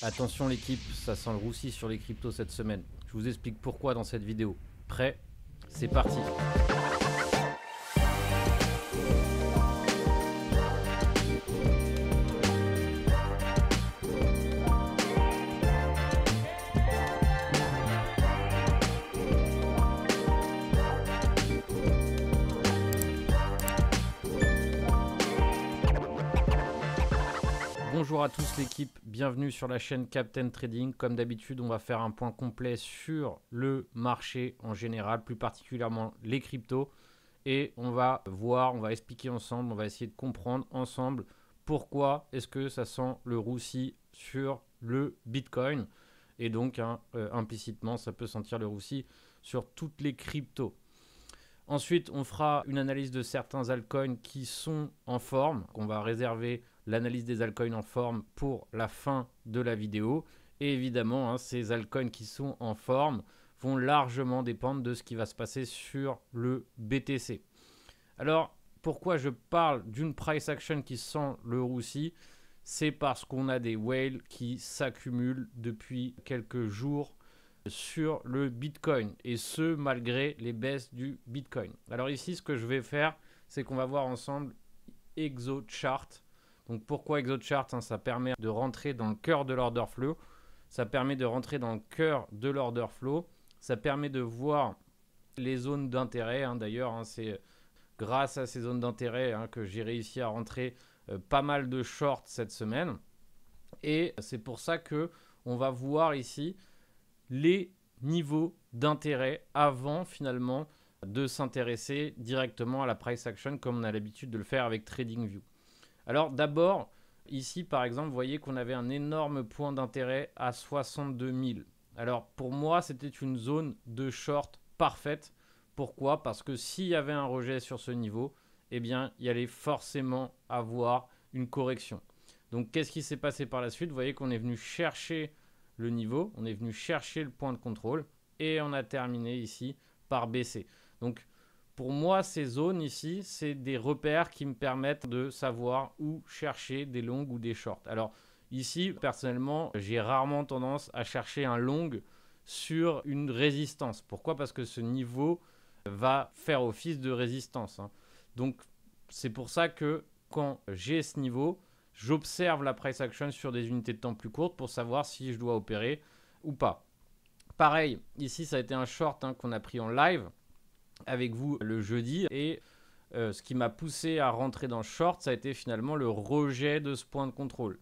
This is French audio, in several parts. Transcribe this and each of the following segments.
Attention l'équipe, ça sent le roussi sur les cryptos cette semaine. Je vous explique pourquoi dans cette vidéo. Prêt C'est parti Bonjour à tous l'équipe, bienvenue sur la chaîne Captain Trading. Comme d'habitude, on va faire un point complet sur le marché en général, plus particulièrement les cryptos. Et on va voir, on va expliquer ensemble, on va essayer de comprendre ensemble pourquoi est-ce que ça sent le roussi sur le Bitcoin. Et donc, hein, euh, implicitement, ça peut sentir le roussi sur toutes les cryptos. Ensuite, on fera une analyse de certains altcoins qui sont en forme, qu'on va réserver l'analyse des altcoins en forme pour la fin de la vidéo. Et évidemment, hein, ces altcoins qui sont en forme vont largement dépendre de ce qui va se passer sur le BTC. Alors, pourquoi je parle d'une price action qui sent le roussi C'est parce qu'on a des whales qui s'accumulent depuis quelques jours sur le Bitcoin, et ce, malgré les baisses du Bitcoin. Alors ici, ce que je vais faire, c'est qu'on va voir ensemble ExoChart donc pourquoi ExoChart hein, Ça permet de rentrer dans le cœur de l'order flow. Ça permet de rentrer dans le cœur de l'order flow. Ça permet de voir les zones d'intérêt. Hein, d'ailleurs, hein, c'est grâce à ces zones d'intérêt que j'ai réussi à rentrer euh, pas mal de shorts cette semaine. Et c'est pour ça que on va voir ici les niveaux d'intérêt avant finalement de s'intéresser directement à la price action comme on a l'habitude de le faire avec TradingView. Alors d'abord, ici par exemple, vous voyez qu'on avait un énorme point d'intérêt à 62 000. Alors pour moi, c'était une zone de short parfaite. Pourquoi Parce que s'il y avait un rejet sur ce niveau, eh bien, il y allait forcément avoir une correction. Donc qu'est-ce qui s'est passé par la suite Vous voyez qu'on est venu chercher le niveau, on est venu chercher le point de contrôle et on a terminé ici par baisser. Donc pour moi, ces zones ici, c'est des repères qui me permettent de savoir où chercher des longues ou des shorts. Alors ici, personnellement, j'ai rarement tendance à chercher un long sur une résistance. Pourquoi Parce que ce niveau va faire office de résistance. Hein. Donc c'est pour ça que quand j'ai ce niveau, j'observe la price action sur des unités de temps plus courtes pour savoir si je dois opérer ou pas. Pareil, ici ça a été un short hein, qu'on a pris en live avec vous le jeudi. Et euh, ce qui m'a poussé à rentrer dans le short, ça a été finalement le rejet de ce point de contrôle.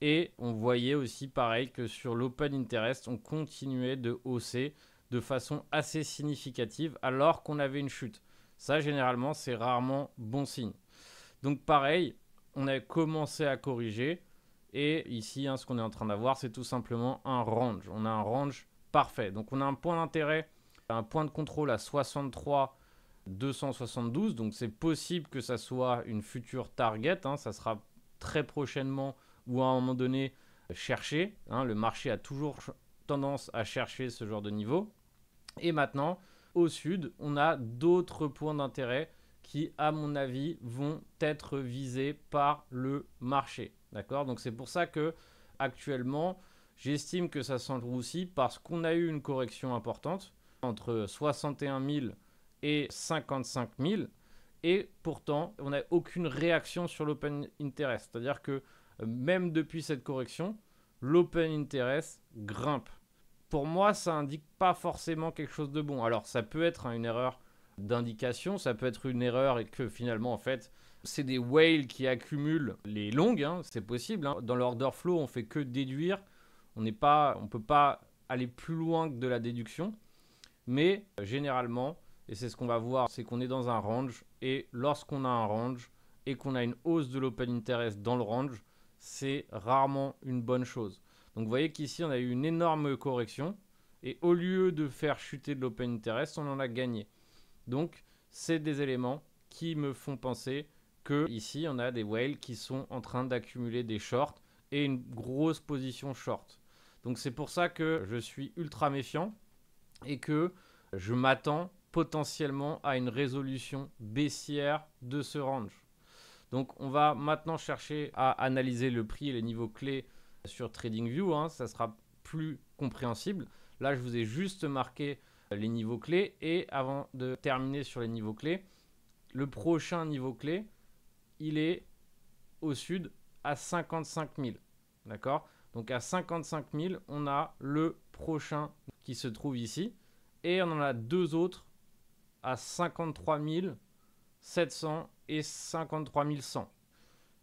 Et on voyait aussi pareil que sur l'open interest, on continuait de hausser de façon assez significative alors qu'on avait une chute. Ça, généralement, c'est rarement bon signe. Donc pareil, on a commencé à corriger. Et ici, hein, ce qu'on est en train d'avoir, c'est tout simplement un range. On a un range parfait. Donc on a un point d'intérêt un point de contrôle à 63 272, donc c'est possible que ça soit une future target, hein, ça sera très prochainement ou à un moment donné cherché, hein, le marché a toujours tendance à chercher ce genre de niveau. Et maintenant, au sud, on a d'autres points d'intérêt qui, à mon avis, vont être visés par le marché. D'accord Donc c'est pour ça que actuellement, j'estime que ça aussi parce qu'on a eu une correction importante entre 61 000 et 55 000. Et pourtant, on n'a aucune réaction sur l'open interest. C'est-à-dire que euh, même depuis cette correction, l'open interest grimpe. Pour moi, ça indique pas forcément quelque chose de bon. Alors, ça peut être hein, une erreur d'indication, ça peut être une erreur et que finalement, en fait, c'est des whales qui accumulent les longues, hein, c'est possible. Hein. Dans l'order flow, on fait que déduire, on n'est pas, on peut pas aller plus loin que de la déduction. Mais euh, généralement, et c'est ce qu'on va voir, c'est qu'on est dans un range. Et lorsqu'on a un range et qu'on a une hausse de l'open interest dans le range, c'est rarement une bonne chose. Donc vous voyez qu'ici, on a eu une énorme correction. Et au lieu de faire chuter de l'open interest, on en a gagné. Donc, c'est des éléments qui me font penser que ici, on a des whales qui sont en train d'accumuler des shorts et une grosse position short. Donc, c'est pour ça que je suis ultra méfiant et que je m'attends potentiellement à une résolution baissière de ce range. Donc on va maintenant chercher à analyser le prix et les niveaux clés sur TradingView, hein. ça sera plus compréhensible. Là, je vous ai juste marqué les niveaux clés et avant de terminer sur les niveaux clés, le prochain niveau clé, il est au sud à 55 000. D'accord donc à 55 000, on a le prochain qui se trouve ici. Et on en a deux autres à 53 700 et 53 100.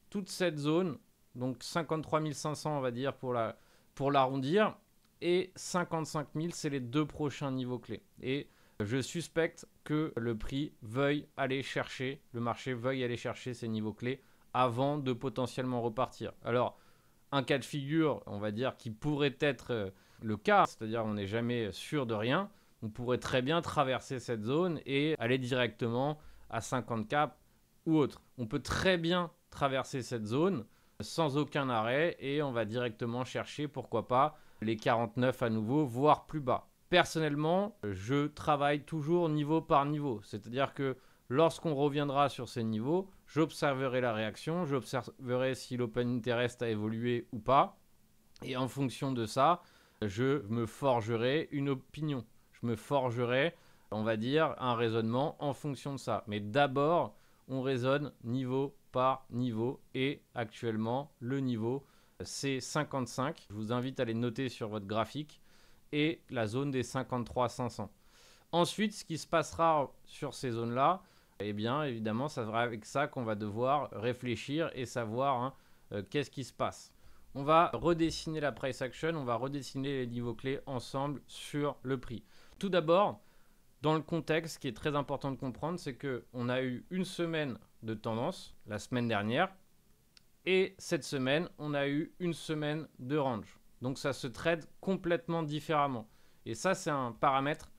Toute cette zone, donc 53 500 on va dire pour la pour l'arrondir, et 55 000, c'est les deux prochains niveaux clés. Et je suspecte que le prix veuille aller chercher, le marché veuille aller chercher ces niveaux clés avant de potentiellement repartir. Alors, un cas de figure, on va dire, qui pourrait être euh, le cas, c'est-à-dire on n'est jamais sûr de rien, on pourrait très bien traverser cette zone et aller directement à 50 caps ou autre. On peut très bien traverser cette zone euh, sans aucun arrêt et on va directement chercher, pourquoi pas, les 49 à nouveau, voire plus bas. Personnellement, je travaille toujours niveau par niveau, c'est-à-dire que lorsqu'on reviendra sur ces niveaux, J'observerai la réaction, j'observerai si l'open interest a évolué ou pas. Et en fonction de ça, je me forgerai une opinion. Je me forgerai, on va dire, un raisonnement en fonction de ça. Mais d'abord, on raisonne niveau par niveau. Et actuellement, le niveau, c'est 55. Je vous invite à les noter sur votre graphique. Et la zone des 53-500. Ensuite, ce qui se passera sur ces zones-là, eh bien évidemment, ça sera avec ça qu'on va devoir réfléchir et savoir hein, euh, qu'est-ce qui se passe. On va redessiner la price action, on va redessiner les niveaux clés ensemble sur le prix. Tout d'abord, dans le contexte, ce qui est très important de comprendre, c'est que on a eu une semaine de tendance la semaine dernière, et cette semaine, on a eu une semaine de range. Donc ça se trade complètement différemment. Et ça, c'est un paramètre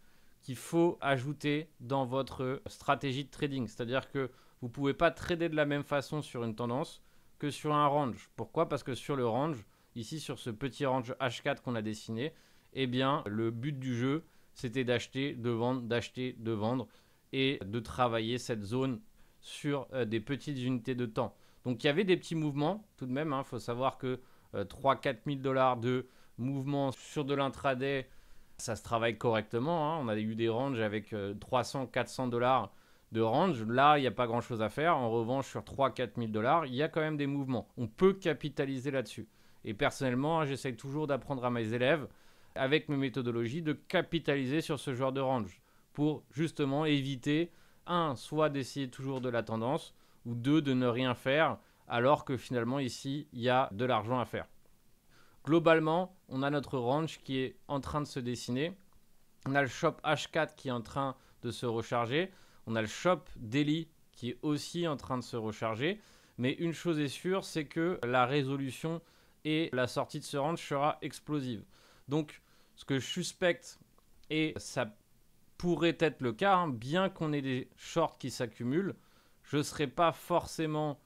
faut ajouter dans votre stratégie de trading. C'est-à-dire que vous pouvez pas trader de la même façon sur une tendance que sur un range. Pourquoi Parce que sur le range, ici sur ce petit range H4 qu'on a dessiné, et eh bien le but du jeu, c'était d'acheter, de vendre, d'acheter, de vendre et de travailler cette zone sur euh, des petites unités de temps. Donc il y avait des petits mouvements tout de même. Il hein. faut savoir que 3-4 euh, dollars de mouvement sur de l'intraday ça se travaille correctement. Hein. On a eu des ranges avec 300, euh, 400 dollars de range. Là, il n'y a pas grand chose à faire. En revanche, sur 3 4000 dollars, il y a quand même des mouvements. On peut capitaliser là-dessus. Et personnellement, hein, j'essaie toujours d'apprendre à mes élèves, avec mes méthodologies, de capitaliser sur ce genre de range pour justement éviter, un, soit d'essayer toujours de la tendance, ou deux, de ne rien faire, alors que finalement, ici, il y a de l'argent à faire globalement, on a notre range qui est en train de se dessiner. On a le shop H4 qui est en train de se recharger. On a le shop Daily qui est aussi en train de se recharger. Mais une chose est sûre, c'est que la résolution et la sortie de ce range sera explosive. Donc, ce que je suspecte, et ça pourrait être le cas, hein, bien qu'on ait des shorts qui s'accumulent, je ne serai pas forcément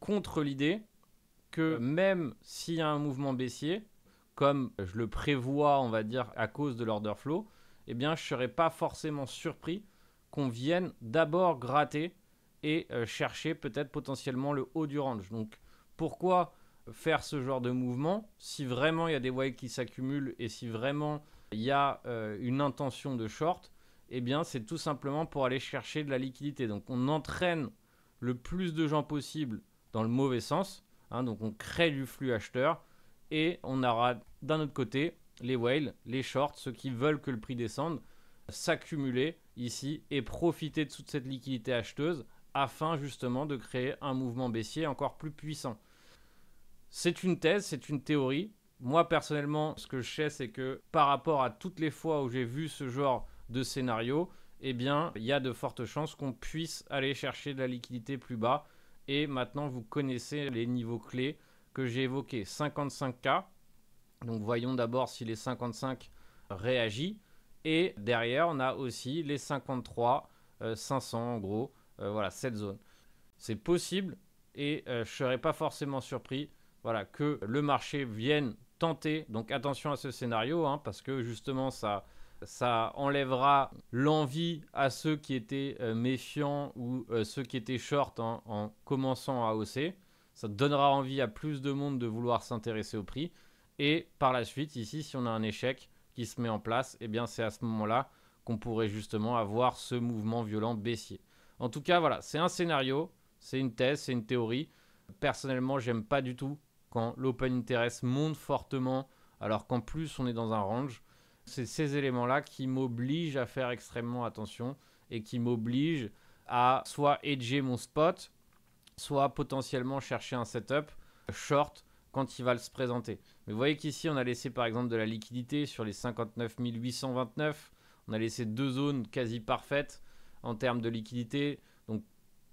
contre l'idée même s'il y a un mouvement baissier, comme je le prévois, on va dire, à cause de l'order flow, eh bien, je ne serais pas forcément surpris qu'on vienne d'abord gratter et euh, chercher peut-être potentiellement le haut du range. Donc, pourquoi faire ce genre de mouvement si vraiment il y a des waves qui s'accumulent et si vraiment il y a euh, une intention de short Eh bien, c'est tout simplement pour aller chercher de la liquidité. Donc, on entraîne le plus de gens possible dans le mauvais sens Hein, donc on crée du flux acheteur et on aura d'un autre côté les whales, les shorts, ceux qui veulent que le prix descende, s'accumuler ici et profiter de toute cette liquidité acheteuse afin justement de créer un mouvement baissier encore plus puissant. C'est une thèse, c'est une théorie. Moi personnellement, ce que je sais, c'est que par rapport à toutes les fois où j'ai vu ce genre de scénario, eh bien, il y a de fortes chances qu'on puisse aller chercher de la liquidité plus bas et maintenant, vous connaissez les niveaux clés que j'ai évoqués. 55K. Donc voyons d'abord si les 55 réagissent. Et derrière, on a aussi les 53 500 euh, en gros. Euh, voilà, cette zone. C'est possible et euh, je ne serais pas forcément surpris voilà, que le marché vienne tenter. Donc attention à ce scénario hein, parce que justement, ça ça enlèvera l'envie à ceux qui étaient euh, méfiants ou euh, ceux qui étaient short hein, en commençant à hausser. Ça donnera envie à plus de monde de vouloir s'intéresser au prix. Et par la suite, ici, si on a un échec qui se met en place, eh bien c'est à ce moment-là qu'on pourrait justement avoir ce mouvement violent baissier. En tout cas, voilà, c'est un scénario, c'est une thèse, c'est une théorie. Personnellement, j'aime pas du tout quand l'open interest monte fortement alors qu'en plus on est dans un range. C'est ces éléments-là qui m'obligent à faire extrêmement attention et qui m'obligent à soit edger mon spot, soit potentiellement chercher un setup short quand il va se présenter. Mais vous voyez qu'ici, on a laissé par exemple de la liquidité sur les 59 829. On a laissé deux zones quasi parfaites en termes de liquidité. Donc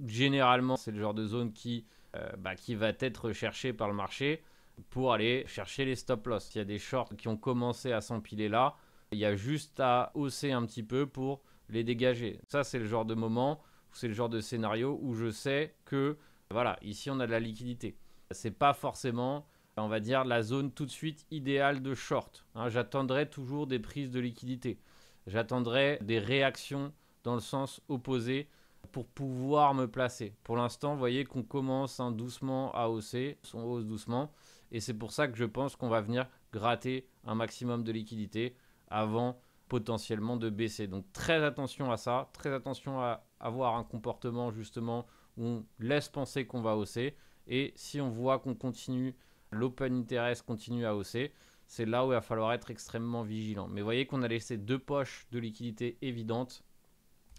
généralement, c'est le genre de zone qui, euh, bah, qui va être recherchée par le marché pour aller chercher les stop loss. Il y a des shorts qui ont commencé à s'empiler là, il y a juste à hausser un petit peu pour les dégager. Ça, c'est le genre de moment, c'est le genre de scénario où je sais que, voilà, ici on a de la liquidité. C'est pas forcément, on va dire, la zone tout de suite idéale de short. Hein. J'attendrai toujours des prises de liquidité. J'attendrai des réactions dans le sens opposé pour pouvoir me placer. Pour l'instant, vous voyez qu'on commence hein, doucement à hausser, on hausse doucement. Et c'est pour ça que je pense qu'on va venir gratter un maximum de liquidité avant potentiellement de baisser. Donc très attention à ça, très attention à avoir un comportement justement où on laisse penser qu'on va hausser. Et si on voit qu'on continue, l'open interest continue à hausser, c'est là où il va falloir être extrêmement vigilant. Mais voyez qu'on a laissé deux poches de liquidité évidentes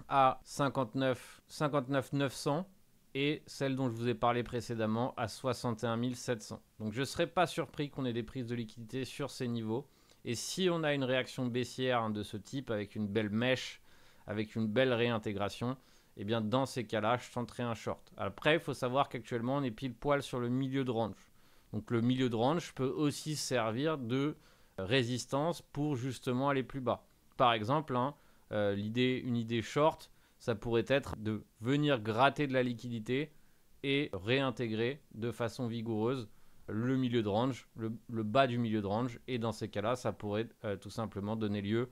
à 59, 59 et celle dont je vous ai parlé précédemment à 61 700. Donc je ne serais pas surpris qu'on ait des prises de liquidité sur ces niveaux. Et si on a une réaction baissière de ce type avec une belle mèche, avec une belle réintégration, eh bien dans ces cas-là, je tenterai un short. Après, il faut savoir qu'actuellement, on est pile poil sur le milieu de range. Donc le milieu de range peut aussi servir de résistance pour justement aller plus bas. Par exemple, hein, euh, une idée short, ça pourrait être de venir gratter de la liquidité et réintégrer de façon vigoureuse le milieu de range, le, bas du milieu de range. Et dans ces cas-là, ça pourrait euh, tout simplement donner lieu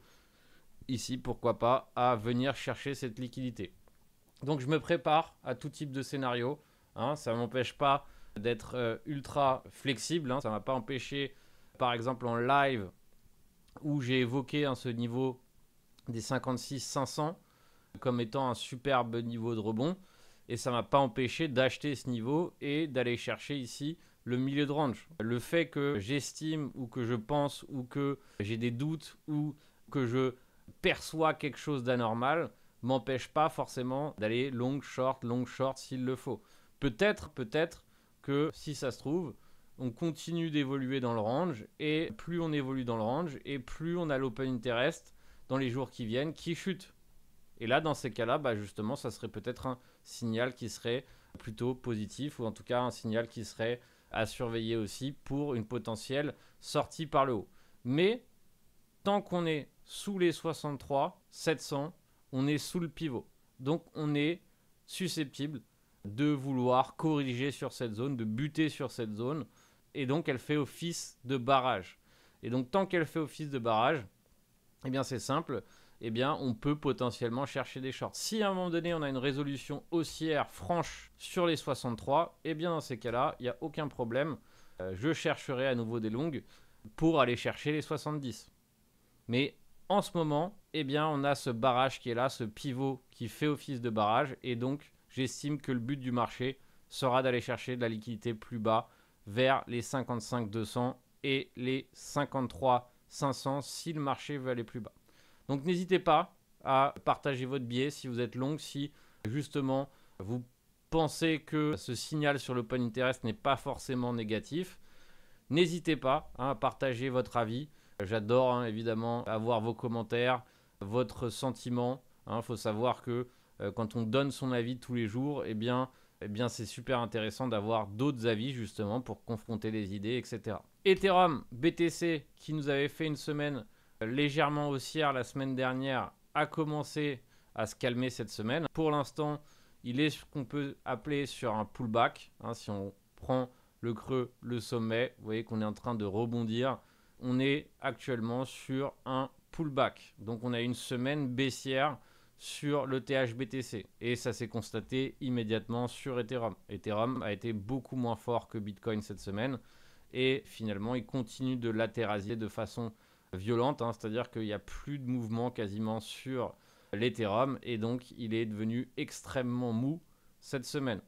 ici, pourquoi pas, à venir chercher cette liquidité. Donc je me prépare à tout type de scénario. Hein. ça ne m'empêche pas d'être euh, ultra flexible. Hein. ça ne m'a pas empêché, par exemple en live, où j'ai évoqué hein, ce niveau des 56 500 comme étant un superbe niveau de rebond. Et ça m'a pas empêché d'acheter ce niveau et d'aller chercher ici le milieu de range. Le fait que j'estime ou que je pense ou que j'ai des doutes ou que je perçois quelque chose d'anormal m'empêche pas forcément d'aller long short, long short s'il le faut. Peut-être, peut-être que si ça se trouve, on continue d'évoluer dans le range et plus on évolue dans le range et plus on a l'open interest dans les jours qui viennent qui chute. Et là, dans ces cas-là, bah, justement, ça serait peut-être un signal qui serait plutôt positif, ou en tout cas un signal qui serait à surveiller aussi pour une potentielle sortie par le haut. Mais tant qu'on est sous les 63, 700, on est sous le pivot. Donc on est susceptible de vouloir corriger sur cette zone, de buter sur cette zone. Et donc elle fait office de barrage. Et donc tant qu'elle fait office de barrage, eh bien c'est simple, eh bien, on peut potentiellement chercher des shorts. Si à un moment donné, on a une résolution haussière franche sur les 63, eh bien, dans ces cas-là, il n'y a aucun problème. Euh, je chercherai à nouveau des longues pour aller chercher les 70. Mais en ce moment, eh bien, on a ce barrage qui est là, ce pivot qui fait office de barrage. Et donc, j'estime que le but du marché sera d'aller chercher de la liquidité plus bas vers les 55 200 et les 53 500 si le marché veut aller plus bas. Donc n'hésitez pas à partager votre biais si vous êtes long, si justement vous pensez que ce signal sur l'open interest n'est pas forcément négatif. N'hésitez pas hein, à partager votre avis. J'adore hein, évidemment avoir vos commentaires, votre sentiment. Il hein. faut savoir que euh, quand on donne son avis tous les jours, eh bien, eh bien c'est super intéressant d'avoir d'autres avis justement pour confronter les idées, etc. Ethereum, BTC, qui nous avait fait une semaine légèrement haussière la semaine dernière a commencé à se calmer cette semaine. Pour l'instant, il est ce qu'on peut appeler sur un pullback. Hein, si on prend le creux, le sommet, vous voyez qu'on est en train de rebondir. On est actuellement sur un pullback. Donc on a une semaine baissière sur le THBTC. Et ça s'est constaté immédiatement sur Ethereum. Ethereum a été beaucoup moins fort que Bitcoin cette semaine. Et finalement, il continue de latéraliser de façon violente, hein. c'est-à-dire qu'il n'y a plus de mouvement quasiment sur l'Ethereum et donc il est devenu extrêmement mou cette semaine.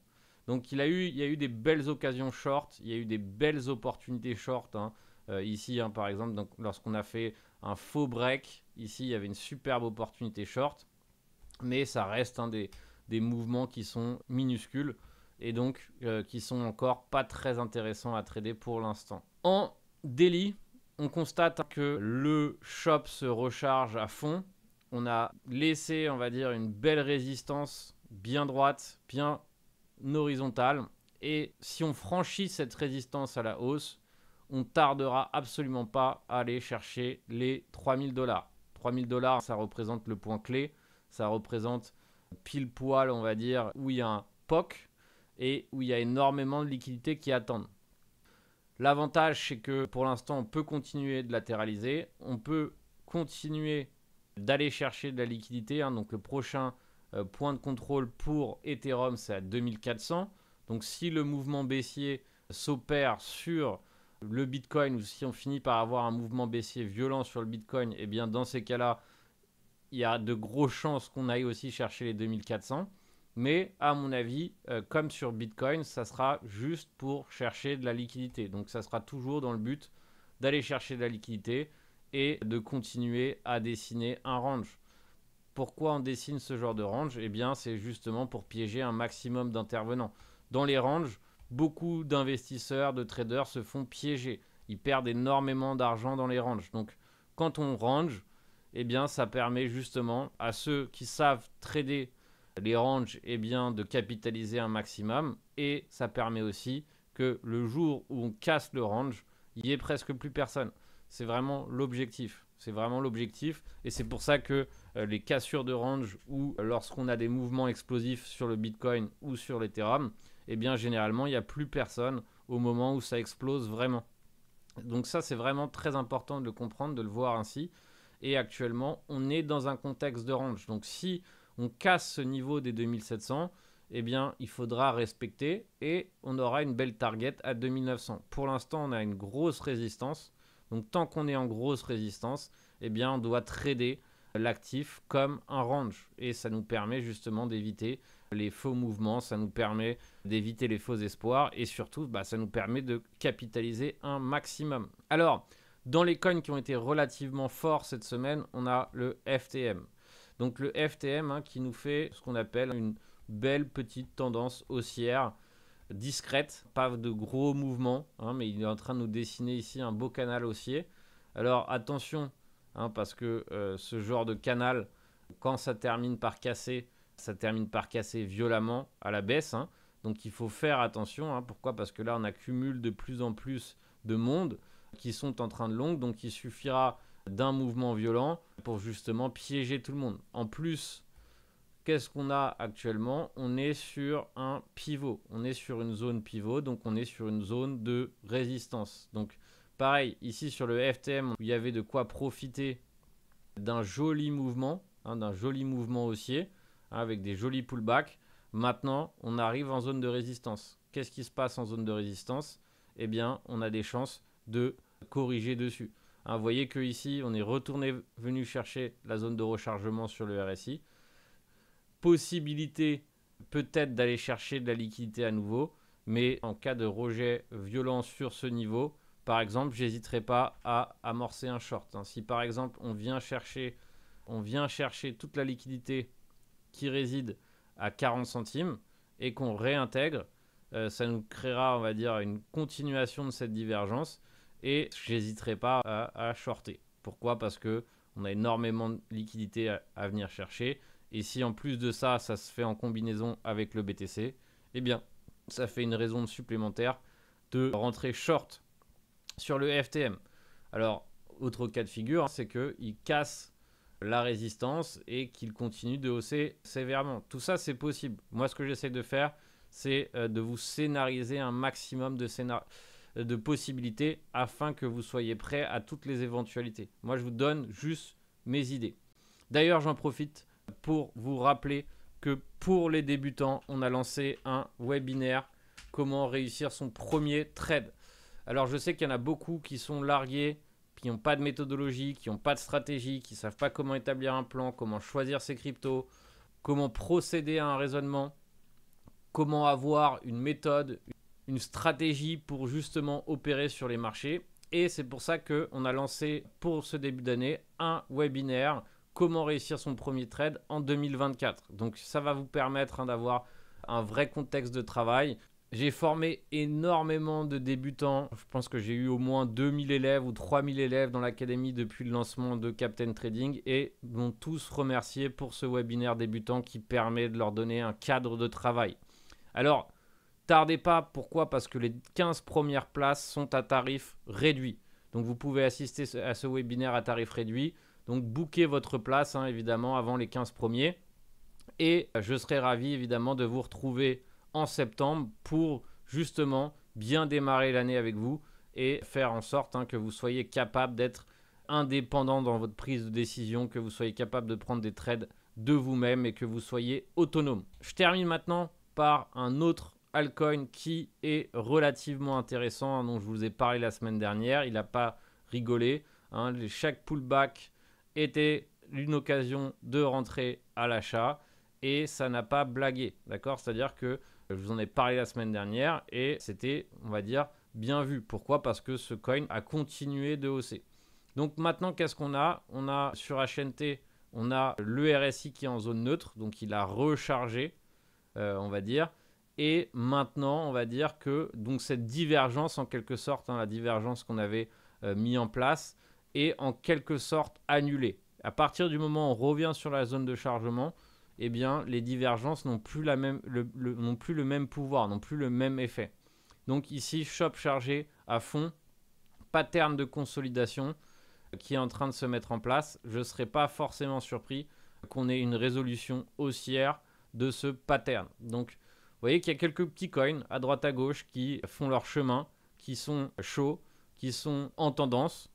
Donc il, a eu, il y a eu des belles occasions short, il y a eu des belles opportunités short. Hein. Euh, ici, hein, par exemple, lorsqu'on a fait un faux break, ici, il y avait une superbe opportunité short. Mais ça reste un des, mouvements qui sont minuscules et donc euh, qui sont encore pas très intéressants à trader pour l'instant. En daily, on constate que le shop se recharge à fond. On a laissé, on va dire, une belle résistance bien droite, bien horizontale. Et si on franchit cette résistance à la hausse, on tardera absolument pas à aller chercher les 3000 dollars. 3000 dollars, ça représente le point clé. Ça représente pile poil, on va dire, où il y a un POC et où il y a énormément de liquidités qui attendent. L'avantage, c'est que pour l'instant, on peut continuer de latéraliser. On peut continuer d'aller chercher de la liquidité. Hein. Donc le prochain euh, point de contrôle pour Ethereum, c'est à 2400. Donc si le mouvement baissier s'opère sur le Bitcoin ou si on finit par avoir un mouvement baissier violent sur le Bitcoin, eh bien dans ces cas-là, il y a de grosses chances qu'on aille aussi chercher les 2400. Mais à mon avis, euh, comme sur Bitcoin, ça sera juste pour chercher de la liquidité. Donc ça sera toujours dans le but d'aller chercher de la liquidité et de continuer à dessiner un range. Pourquoi on dessine ce genre de range Eh bien, c'est justement pour piéger un maximum d'intervenants. Dans les ranges, beaucoup d'investisseurs, de traders se font piéger. Ils perdent énormément d'argent dans les ranges. Donc, quand on range, eh bien, ça permet justement à ceux qui savent trader les ranges eh bien, de capitaliser un maximum. Et ça permet aussi que le jour où on casse le range, il n'y ait presque plus personne. C'est vraiment l'objectif. C'est vraiment l'objectif. Et c'est pour ça que euh, les cassures de range ou lorsqu'on a des mouvements explosifs sur le Bitcoin ou sur l'Ethereum, eh bien généralement, il n'y a plus personne au moment où ça explose vraiment. Donc ça, c'est vraiment très important de le comprendre, de le voir ainsi. Et actuellement, on est dans un contexte de range. Donc si on casse ce niveau des 2700, eh bien, il faudra respecter et on aura une belle target à 2900. Pour l'instant, on a une grosse résistance. Donc, tant qu'on est en grosse résistance, eh bien, on doit trader l'actif comme un range. Et ça nous permet justement d'éviter les faux mouvements, ça nous permet d'éviter les faux espoirs et surtout, bah, ça nous permet de capitaliser un maximum. Alors, dans les coins qui ont été relativement forts cette semaine, on a le FTM. Donc le FTM hein, qui nous fait ce qu'on appelle une belle petite tendance haussière discrète, pas de gros mouvements, hein, mais il est en train de nous dessiner ici un beau canal haussier. Alors attention, hein, parce que euh, ce genre de canal, quand ça termine par casser, ça termine par casser violemment à la baisse. Donc il faut faire attention. Pourquoi Parce que là, on accumule de plus en plus de monde qui sont en train de longue. Donc il suffira d'un mouvement violent pour justement piéger tout le monde. En plus, qu'est-ce qu'on a actuellement On est sur un pivot. On est sur une zone pivot, donc on est sur une zone de résistance. Donc pareil, ici sur le FTM, il y avait de quoi profiter d'un joli mouvement, hein, d'un joli mouvement haussier, hein, avec des jolis pullbacks. Maintenant, on arrive en zone de résistance. Qu'est-ce qui se passe en zone de résistance Eh bien, on a des chances de corriger dessus. Hein, vous voyez que ici, on est retourné venu chercher la zone de rechargement sur le RSI. Possibilité peut-être d'aller chercher de la liquidité à nouveau, mais en cas de rejet violent sur ce niveau, par exemple, j'hésiterai pas à amorcer un short. Hein, si par exemple, on vient chercher on vient chercher toute la liquidité qui réside à 40 centimes et qu'on réintègre, euh, ça nous créera, on va dire, une continuation de cette divergence et j'hésiterai pas à, shorter. Pourquoi Parce que on a énormément de liquidités à, à, venir chercher. Et si en plus de ça, ça se fait en combinaison avec le BTC, eh bien, ça fait une raison supplémentaire de rentrer short sur le FTM. Alors, autre cas de figure, c'est qu'il casse la résistance et qu'il continue de hausser sévèrement. Tout ça, c'est possible. Moi, ce que j'essaie de faire, c'est euh, de vous scénariser un maximum de scénarios de possibilités afin que vous soyez prêt à toutes les éventualités. Moi, je vous donne juste mes idées. D'ailleurs, j'en profite pour vous rappeler que pour les débutants, on a lancé un webinaire comment réussir son premier trade. Alors, je sais qu'il y en a beaucoup qui sont largués, qui n'ont pas de méthodologie, qui n'ont pas de stratégie, qui ne savent pas comment établir un plan, comment choisir ses cryptos, comment procéder à un raisonnement, comment avoir une méthode, une stratégie pour justement opérer sur les marchés. Et c'est pour ça qu'on a lancé pour ce début d'année un webinaire comment réussir son premier trade en 2024. Donc ça va vous permettre hein, d'avoir un vrai contexte de travail. J'ai formé énormément de débutants. Je pense que j'ai eu au moins 2000 élèves ou 3000 élèves dans l'académie depuis le lancement de Captain Trading et m'ont tous remercié pour ce webinaire débutant qui permet de leur donner un cadre de travail. Alors, Tardez pas, pourquoi Parce que les 15 premières places sont à tarif réduit. Donc vous pouvez assister à ce webinaire à tarif réduit. Donc bouquez votre place hein, évidemment avant les 15 premiers. Et je serai ravi évidemment de vous retrouver en septembre pour justement bien démarrer l'année avec vous et faire en sorte hein, que vous soyez capable d'être indépendant dans votre prise de décision, que vous soyez capable de prendre des trades de vous-même et que vous soyez autonome. Je termine maintenant par un autre Alcoin qui est relativement intéressant, hein, dont je vous ai parlé la semaine dernière. Il n'a pas rigolé. Hein. chaque pullback était une occasion de rentrer à l'achat et ça n'a pas blagué. D'accord C'est-à-dire que je vous en ai parlé la semaine dernière et c'était, on va dire, bien vu. Pourquoi Parce que ce coin a continué de hausser. Donc maintenant, qu'est-ce qu'on a On a sur HNT, on a le RSI qui est en zone neutre, donc il a rechargé, euh, on va dire. Et maintenant, on va dire que donc cette divergence, en quelque sorte, hein, la divergence qu'on avait euh, mis en place, est en quelque sorte annulée. À partir du moment où on revient sur la zone de chargement, eh bien, les divergences n'ont plus, la même, le, plus le même pouvoir, n'ont plus le même effet. Donc ici, shop chargé à fond, pattern de consolidation euh, qui est en train de se mettre en place. Je ne serais pas forcément surpris qu'on ait une résolution haussière de ce pattern. Donc vous voyez qu'il y a quelques petits coins à droite à gauche qui font leur chemin, qui sont chauds, qui sont en tendance.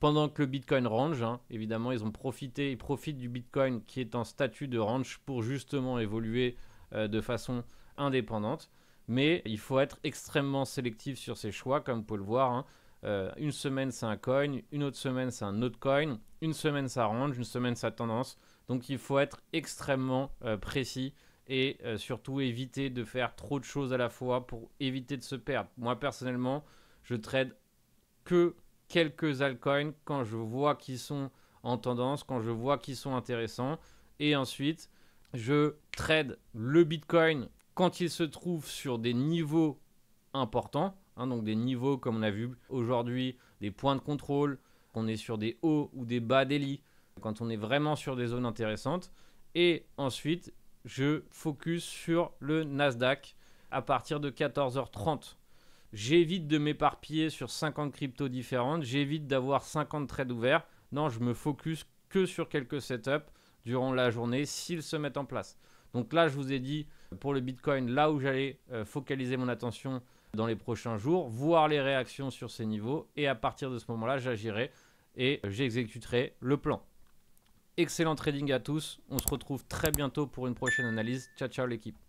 Pendant que le Bitcoin range, hein, évidemment, ils ont profité, ils profitent du Bitcoin qui est en statut de range pour justement évoluer euh, de façon indépendante. Mais il faut être extrêmement sélectif sur ses choix, comme vous pouvez le voir. Hein. Euh, une semaine c'est un coin, une autre semaine c'est un autre coin, une semaine ça range, une semaine ça tendance. Donc il faut être extrêmement euh, précis et euh, surtout éviter de faire trop de choses à la fois pour éviter de se perdre. Moi personnellement, je trade que quelques altcoins quand je vois qu'ils sont en tendance, quand je vois qu'ils sont intéressants et ensuite je trade le Bitcoin quand il se trouve sur des niveaux importants, hein, donc des niveaux comme on a vu aujourd'hui, des points de contrôle, qu'on est sur des hauts ou des bas délits, quand on est vraiment sur des zones intéressantes. Et ensuite, je focus sur le Nasdaq à partir de 14h30. J'évite de m'éparpiller sur 50 cryptos différentes, j'évite d'avoir 50 trades ouverts. Non, je me focus que sur quelques setups durant la journée s'ils se mettent en place. Donc là, je vous ai dit pour le Bitcoin, là où j'allais euh, focaliser mon attention dans les prochains jours, voir les réactions sur ces niveaux et à partir de ce moment-là, j'agirai et j'exécuterai le plan. Excellent trading à tous. On se retrouve très bientôt pour une prochaine analyse. Ciao, ciao l'équipe.